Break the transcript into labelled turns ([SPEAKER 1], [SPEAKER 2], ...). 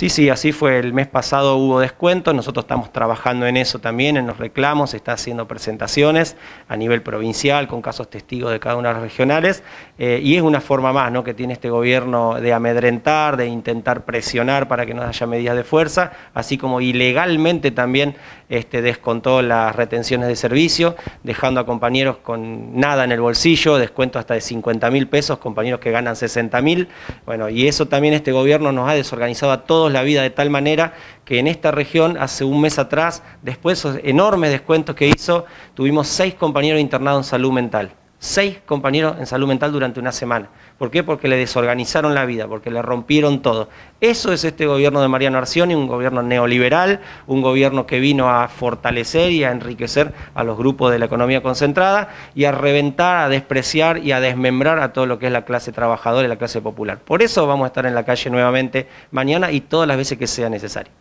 [SPEAKER 1] Sí, sí, así fue. El mes pasado hubo descuento, nosotros estamos trabajando en eso también, en los reclamos, se está haciendo presentaciones a nivel provincial con casos testigos de cada una de las regionales eh, y es una forma más ¿no? que tiene este gobierno de amedrentar, de intentar presionar para que no haya medidas de fuerza, así como ilegalmente también este, descontó las retenciones de servicio, dejando a compañeros con nada en el bolsillo, descuento hasta de 50 mil pesos, compañeros que ganan 60 mil. Bueno, y eso también este gobierno nos ha desorganizado a todos la vida de tal manera que en esta región, hace un mes atrás, después de esos enormes descuentos que hizo, tuvimos seis compañeros internados en salud mental seis compañeros en salud mental durante una semana. ¿Por qué? Porque le desorganizaron la vida, porque le rompieron todo. Eso es este gobierno de Mariano Arcioni, un gobierno neoliberal, un gobierno que vino a fortalecer y a enriquecer a los grupos de la economía concentrada y a reventar, a despreciar y a desmembrar a todo lo que es la clase trabajadora y la clase popular. Por eso vamos a estar en la calle nuevamente mañana y todas las veces que sea necesario.